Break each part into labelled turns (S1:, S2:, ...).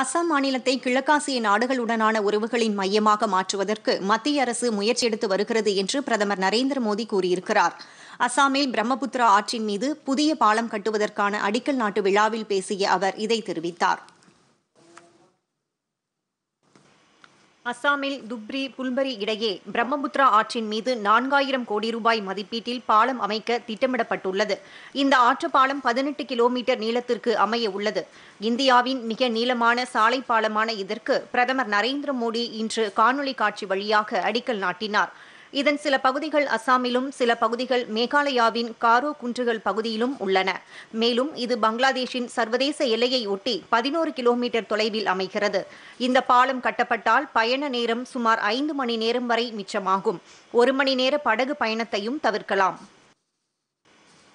S1: அசாம் மாநிலத்தை கிழக்காசிய நாடுகளுடனான உறவுகளின் மையமாக மாற்றுவதற்கு மத்திய அரசு முயற்சி எடுத்து வருகிறது என்று பிரதமர் நரேந்திர மோடி கூறியிருக்கிறார் அசாமில் பிரம்மபுத்திரா ஆற்றின் மீது புதிய பாலம் கட்டுவதற்கான அடிக்கல் நாட்டு விழாவில் பேசிய அவர் இதை தெரிவித்தார் அசாமில் துப்ரி புல்பரி இடையே பிரம்மபுத்ரா ஆற்றின் மீது நான்காயிரம் கோடி ரூபாய் மதிப்பீட்டில் பாலம் அமைக்க திட்டமிடப்பட்டுள்ளது இந்த ஆற்று பாலம் பதினெட்டு கிலோமீட்டர் நீளத்திற்கு அமைய உள்ளது இந்தியாவின் மிக நீளமான சாலை பாலமான இதற்கு பிரதமர் நரேந்திர மோடி இன்று காணொலி காட்சி வழியாக அடிக்கல் நாட்டினார் இதன் சில பகுதிகள் அசாமிலும் சில பகுதிகள் மேகாலயாவின் காரோ குன்றுகள் பகுதியிலும் உள்ளன மேலும் இது பங்களாதேஷின் சர்வதேச எல்லையை ஒட்டி பதினோரு கிலோமீட்டர் தொலைவில் அமைகிறது இந்த பாலம் கட்டப்பட்டால் பயண நேரம் சுமார் ஐந்து மணி நேரம் வரை மிச்சமாகும் ஒரு மணி நேர படகு பயணத்தையும் தவிர்க்கலாம்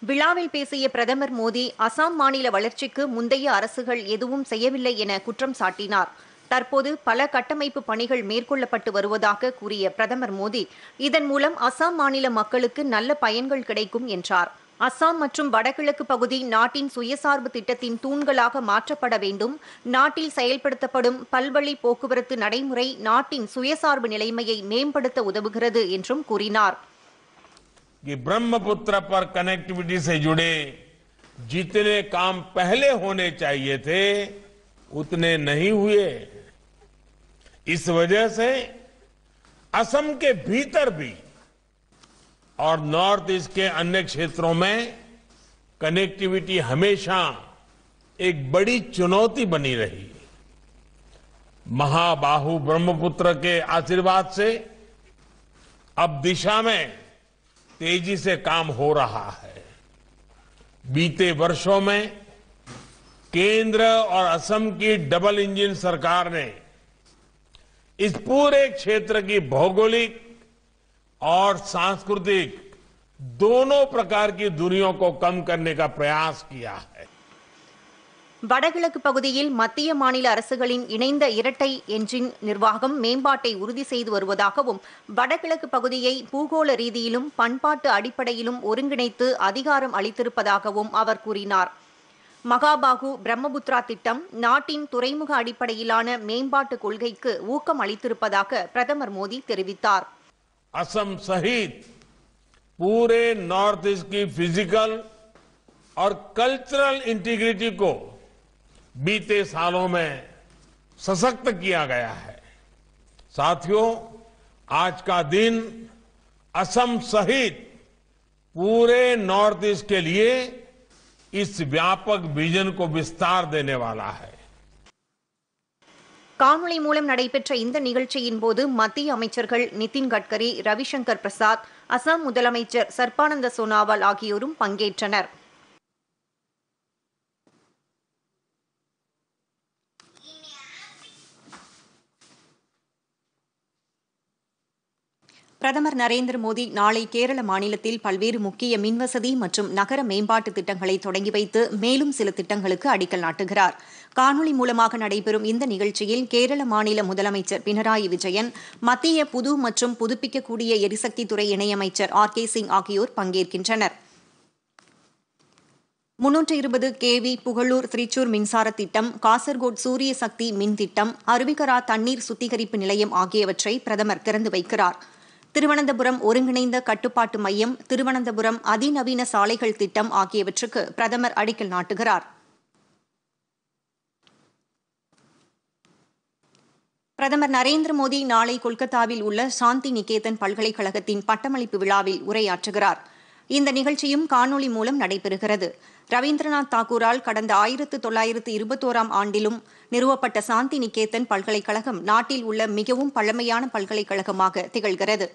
S1: விழாவில் பேசிய பிரதமர் மோடி அசாம் மாநில வளர்ச்சிக்கு முந்தைய அரசுகள் எதுவும் செய்யவில்லை என குற்றம் சாட்டினார் தற்போது பல கட்டமைப்பு பணிகள் மேற்கொள்ளப்பட்டு வருவதாக கூறிய பிரதமர் மோடி இதன் மூலம் அசாம் மாநில மக்களுக்கு நல்ல பயன்கள் கிடைக்கும் என்றார் அசாம் மற்றும் வடகிழக்கு பகுதி நாட்டின் சுயசார்பு திட்டத்தின் தூண்களாக மாற்றப்பட வேண்டும் நாட்டில் செயல்படுத்தப்படும் பல்வழி போக்குவரத்து நடைமுறை நாட்டின் சுயசார்பு நிலைமையை மேம்படுத்த உதவுகிறது என்றும் கூறினார்
S2: ब्रह्मपुत्र पर कनेक्टिविटी से जुड़े जितने काम पहले होने चाहिए थे उतने नहीं हुए इस वजह से असम के भीतर भी और नॉर्थ ईस्ट के अन्य क्षेत्रों में कनेक्टिविटी हमेशा एक बड़ी चुनौती बनी रही महाबाहु ब्रह्मपुत्र के आशीर्वाद से अब दिशा में तेजी से काम हो रहा है बीते वर्षों में केंद्र और असम की डबल इंजन सरकार ने इस पूरे क्षेत्र की भौगोलिक और सांस्कृतिक दोनों प्रकार की दूरियों को कम करने का प्रयास किया है
S1: வடகிழக்கு பகுதியில் மத்திய மாநில அரசுகளின் இணைந்த இரட்டை என்ஜின் நிர்வாகம் மேம்பாட்டை உறுதி செய்து வருவதாகவும் வடகிழக்கு பகுதியை பூகோள ரீதியிலும் பண்பாட்டு அடிப்படையிலும் ஒருங்கிணைத்து அதிகாரம் அளித்திருப்பதாகவும் அவர் கூறினார் மகாபாகு பிரம்மபுத்ரா திட்டம் நாட்டின் துறைமுக அடிப்படையிலான மேம்பாட்டு கொள்கைக்கு ஊக்கம் அளித்திருப்பதாக பிரதமர் மோடி தெரிவித்தார்
S2: असम सहित पूरे नॉर्थ ईस्ट की फिजिकल और कल्चरल इंटीग्रिटी को बीते सालों में सशक्त किया गया है साथियों आज का दिन असम सहित पूरे नॉर्थ ईस्ट के लिए इस व्यापक विजन को विस्तार देने वाला है
S1: காணொலி மூலம் நடைபெற்ற இந்த நிகழ்ச்சியின் போது மத்திய அமைச்சர்கள் நிதின் கட்கரி ரவிசங்கர் பிரசாத் அசாம் முதலமைச்சர் சர்பானந்த சோனாவால் ஆகியோரும் பங்கேற்றனர் பிரதமர் நரேந்திர மோடி நாளை கேரள மாநிலத்தில் பல்வேறு முக்கிய மின்வசதி மற்றும் நகர மேம்பாட்டு திட்டங்களை தொடங்கி வைத்து மேலும் சில திட்டங்களுக்கு அடிக்கல் நாட்டுகிறார் காணொலி மூலமாக நடைபெறும் இந்த நிகழ்ச்சியில் கேரள மாநில முதலமைச்சர் பினராயி விஜயன் மத்திய புது மற்றும் புதுப்பிக்கக்கூடிய எரிசக்தித்துறை இணையமைச்சர் ஆர் கே சிங் ஆகியோர் பங்கேற்கின்றனர் முன்னூற்று இருபது கேவி புகழூர் திரிச்சூர் மின்சார திட்டம் காசர்கோட் சூரிய சக்தி மின் திட்டம் அருவிகரா தண்ணீர் சுத்திகரிப்பு நிலையம் ஆகியவற்றை பிரதமர் திறந்து வைக்கிறாா் திருவனந்தபுரம் ஒருங்கிணைந்த கட்டுப்பாட்டு மையம் திருவனந்தபுரம் அதிநவீன சாலைகள் திட்டம் ஆகியவற்றுக்கு பிரதமர் அடிக்கல் நாட்டுகிறார் பிரதமர் நரேந்திர மோடி நாளை கொல்கத்தாவில் உள்ள சாந்தி நிகேதன் பல்கலைக்கழகத்தின் பட்டமளிப்பு விழாவில் உரையாற்றுகிறார் இந்த நிகழ்ச்சியும் காணொலி மூலம் நடைபெறுகிறது ரவீந்திரநாத் தாக்கூரால் கடந்த ஆயிரத்து தொள்ளாயிரத்து இருபத்தோராம் ஆண்டிலும் நிறுவப்பட்ட சாந்தி நிகேதன் பல்கலைக்கழகம் நாட்டில் உள்ள மிகவும் பழமையான பல்கலைக்கழகமாக திகழ்கிறது